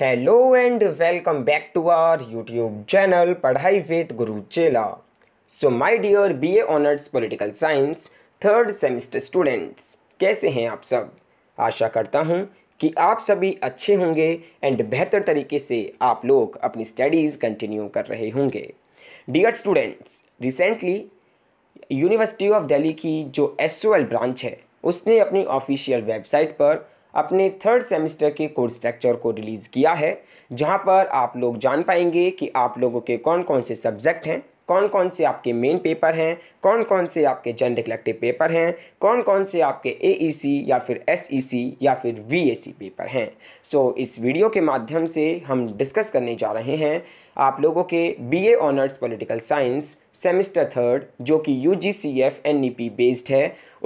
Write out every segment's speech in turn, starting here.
hello and welcome back to our YouTube channel Padhai with Guru Chela so my dear BA honours political science third semester students कैसे हैं आप सब आशा करता हूं कि आप सभी अच्छे होंगे एंड बेहतर तरीके से आप लोग अपनी स्टडीज़ कंटिन्यू कर रहे होंगे dear students recently university of Delhi की जो एस ब्रांच है उसने अपनी ऑफिशियल वेबसाइट पर अपने थर्ड सेमेस्टर के कोर्स स्ट्रक्चर को रिलीज़ किया है जहां पर आप लोग जान पाएंगे कि आप लोगों के कौन कौन से सब्जेक्ट हैं कौन कौन से आपके मेन पेपर हैं कौन कौन से आपके जनरल इलेक्टिव पेपर हैं कौन कौन से आपके ए e या फिर एस e या फिर वी पेपर हैं सो so, इस वीडियो के माध्यम से हम डिस्कस करने जा रहे हैं आप लोगों के BA honours political science semester third जो कि U G C F N E P based है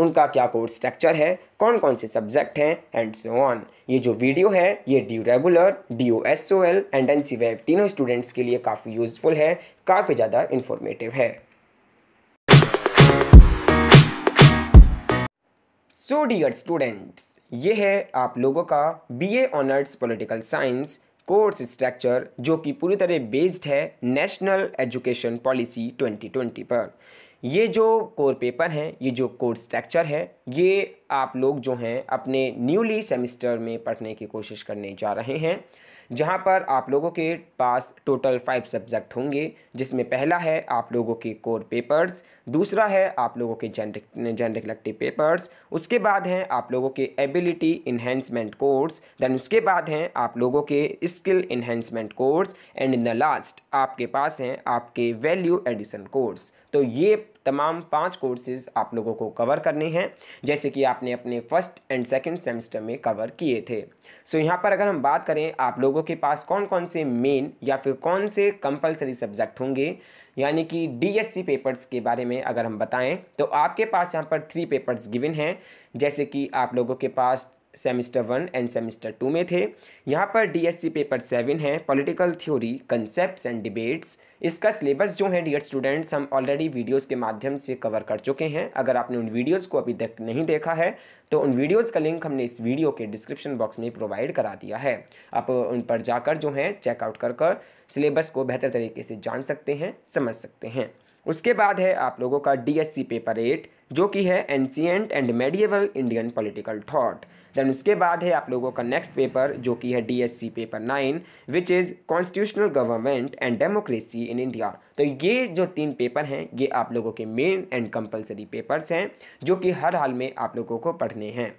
उनका क्या कोर्स स्ट्रक्चर है कौन कौन से सब्जेक्ट हैं एंड सो ऑन ये जो वीडियो है ये D regular D O S O L and N C web तीनों स्टूडेंट्स के लिए काफ़ी यूजफुल है काफ़ी ज़्यादा इन्फॉर्मेटिव है सो डियर स्टूडेंट्स ये है आप लोगों का BA honours political science course structure जो कि पूरी तरह बेस्ड है नेशनल एजुकेशन पॉलिसी 2020 पर ये जो कोर पेपर हैं ये जो कोर्स स्ट्रक्चर है ये आप लोग जो हैं अपने न्यूली सेमिस्टर में पढ़ने की कोशिश करने जा रहे हैं जहाँ पर आप लोगों के पास टोटल फाइव सब्जेक्ट होंगे जिसमें पहला है आप लोगों के कोर पेपर्स दूसरा है आप लोगों के जेनरिक जेनरिक लक्टिव पेपर्स उसके बाद हैं आप लोगों के एबिलिटी इन्हेंसमेंट कोर्स देन उसके बाद हैं आप लोगों के skill enhancement course and in the last आपके पास हैं आपके वैल्यू एडिसन कोर्स तो ये तमाम पांच कोर्सेज आप लोगों को कवर करने हैं जैसे कि आप आपने अपने फर्स्ट एंड सेकेंड सेमेस्टर में कवर किए थे सो so, यहाँ पर अगर हम बात करें आप लोगों के पास कौन कौन से मेन या फिर कौन से कंपलसरी सब्जेक्ट होंगे यानी कि डीएससी पेपर्स के बारे में अगर हम बताएं तो आपके पास यहाँ पर थ्री पेपर्स गिवन हैं जैसे कि आप लोगों के पास semester one and semester two में थे यहाँ पर डीएससी पेपर सेवन है political theory concepts and debates इसका सिलेबस जो है डियर स्टूडेंट्स हम ऑलरेडी वीडियोस के माध्यम से कवर कर चुके हैं अगर आपने उन वीडियोस को अभी तक नहीं देखा है तो उन वीडियोस का लिंक हमने इस वीडियो के डिस्क्रिप्शन बॉक्स में प्रोवाइड करा दिया है आप उन पर जाकर जो है चेकआउट कर कर सिलेबस को बेहतर तरीके से जान सकते हैं समझ सकते हैं उसके बाद है आप लोगों का डी पेपर एट जो कि है ancient and medieval Indian political thought then उसके बाद है आप लोगों का नेक्स्ट पेपर जो कि है DSC paper nine which is constitutional government and democracy in India तो ये जो तीन पेपर हैं ये आप लोगों के मेन एंड कंपलसरी पेपर्स हैं जो कि हर हाल में आप लोगों को पढ़ने हैं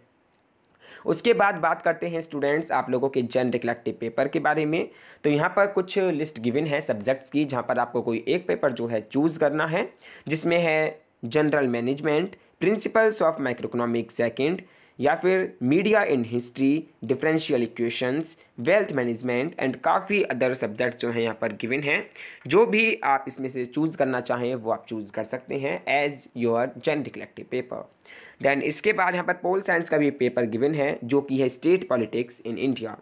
उसके बाद बात करते हैं स्टूडेंट्स आप लोगों के जन रिकलेक्टिव पेपर के बारे में तो यहाँ पर कुछ लिस्ट गिवन है सब्जेक्ट्स की जहाँ पर आपको कोई एक पेपर जो है चूज़ करना है जिसमें है general management principles of micro economic second या फिर media in history differential equations wealth management and काफ़ी अदर सब्जेक्ट जो हैं यहाँ पर गिवन हैं जो भी आप इसमें से चूज़ करना चाहें वो आप चूज़ कर सकते हैं as your generic elective paper then इसके बाद यहाँ पर पोल साइंस का भी पेपर गिवन है जो कि है state politics in India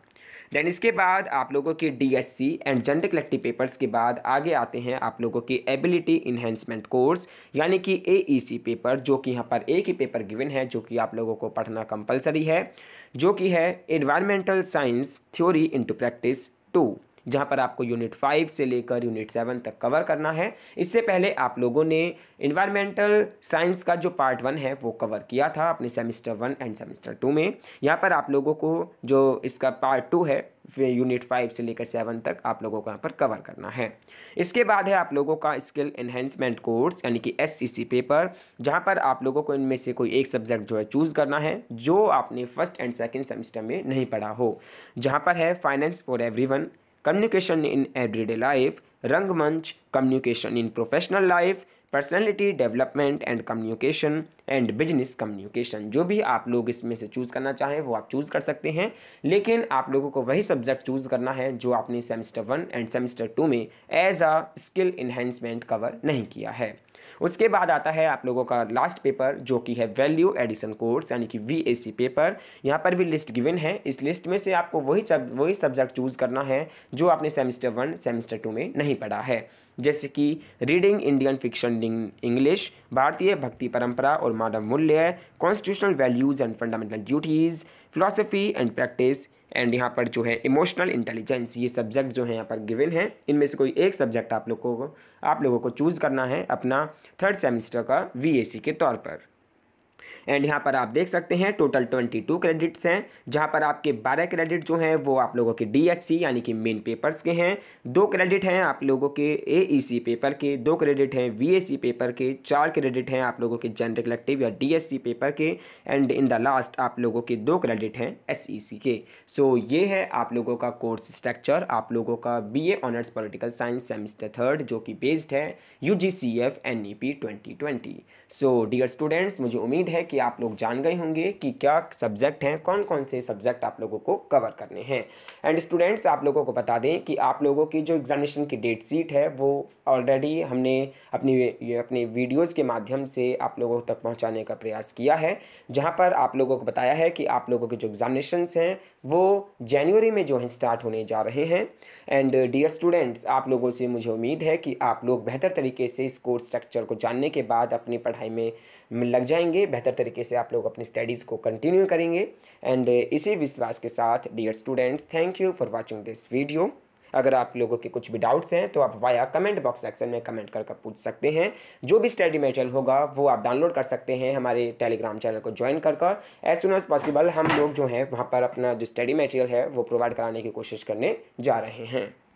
then इसके बाद आप लोगों के DSC and general collective papers के बाद आगे आते हैं आप लोगों की एबिलिटी इन्हेंसमेंट कोर्स यानी कि एईसी पेपर e जो कि यहाँ पर एक ही पेपर गिवन है जो कि आप लोगों को पढ़ना कंपलसरी है जो कि है environmental science theory into practice two जहाँ पर आपको यूनिट फाइव से लेकर यूनिट सेवन तक कवर करना है इससे पहले आप लोगों ने इन्वायरमेंटल साइंस का जो पार्ट वन है वो कवर किया था अपने semester one and semester two में यहाँ पर आप लोगों को जो इसका पार्ट टू है यूनिट फाइव से लेकर सेवन तक आप लोगों को यहाँ पर कवर करना है इसके बाद है आप लोगों का स्किल एनहेंसमेंट कोर्स यानी कि सी पेपर जहाँ पर आप लोगों को इनमें से कोई एक सब्जेक्ट जो है चूज़ करना है जो आपने फर्स्ट एंड सेकेंड सेमेस्टर में नहीं पढ़ा हो जहाँ पर है finance for everyone communication in everyday life रंगमंच communication in professional life personality development and communication and business communication जो भी आप लोग इसमें से चूज़ करना चाहें वो आप चूज़ कर सकते हैं लेकिन आप लोगों को वही सब्जेक्ट चूज़ करना है जो आपने semester one and semester two में as a skill enhancement cover नहीं किया है उसके बाद आता है आप लोगों का लास्ट पेपर जो कि है वैल्यू एडिशन कोर्स यानी कि वी पेपर यहाँ पर भी लिस्ट गिवन है इस लिस्ट में से आपको वही वही सब्जेक्ट चूज़ करना है जो आपने सेमेस्टर वन सेमेस्टर टू में नहीं नहीं पढ़ा है जैसे कि रीडिंग इंडियन फिक्शन इंग्लिश भारतीय भक्ति परंपरा और मानव मूल्य constitutional values and fundamental duties philosophy and practice and यहाँ पर जो है इमोशनल इंटेलिजेंस ये सब्जेक्ट जो है यहाँ पर गिवन है इनमें से कोई एक सब्जेक्ट आप लोगों को आप लोगों को चूज़ करना है अपना थर्ड सेमेस्टर का वी के तौर पर एंड यहाँ पर आप देख सकते हैं टोटल ट्वेंटी टू क्रेडिट्स हैं जहाँ पर आपके बारह क्रेडिट जो हैं वो आप लोगों के डी यानी कि मेन पेपर्स के हैं दो क्रेडिट हैं आप लोगों के ए पेपर e के दो क्रेडिट हैं वी पेपर के चार क्रेडिट हैं आप लोगों के जनरल कलेक्टिव या डी पेपर के एंड इन द लास्ट आप लोगों के दो क्रेडिट हैं एस e के सो so, ये है आप लोगों का कोर्स स्ट्रक्चर आप लोगों का B honours political science semester third जो कि बेस्ड है U G C F N E P twenty twenty so dear students मुझे उम्मीद है कि आप लोग जान गए होंगे कि क्या सब्जेक्ट हैं कौन कौन से सब्जेक्ट आप लोगों को कवर करने हैं एंड स्टूडेंट्स आप लोगों को बता दें कि आप लोगों की जो एग्जामिनेशन की डेट सीट है वो ऑलरेडी हमने अपनी अपने वीडियोज़ के माध्यम से आप लोगों तक पहुँचाने का प्रयास किया है जहाँ पर आप लोगों को बताया है कि आप लोगों के जो एग्जामिनेशन हैं वो जनवरी में जो हैं स्टार्ट होने जा रहे हैं एंड डियर स्टूडेंट्स आप लोगों से मुझे उम्मीद है कि आप लोग बेहतर तरीके से इस कोर्स स्ट्रक्चर को जानने के बाद अपनी पढ़ाई में लग जाएंगे बेहतर तरीके तरीके से आप लोग अपनी स्टडीज़ को कंटिन्यू करेंगे एंड uh, इसी विश्वास के साथ dear students thank you for watching this video अगर आप लोगों के कुछ भी डाउट्स हैं तो आप वाया कमेंट बॉक्स सेक्शन में कमेंट कर कर पूछ सकते हैं जो भी स्टडी मेटेरियल होगा वो आप डाउनलोड कर सकते हैं हमारे टेलीग्राम चैनल को ज्वाइन कर कर एज सुन एज पॉसिबल हम लोग जो हैं वहाँ पर अपना जो स्टडी मेटेरियल है वो प्रोवाइड कराने की कोशिश करने जा रहे हैं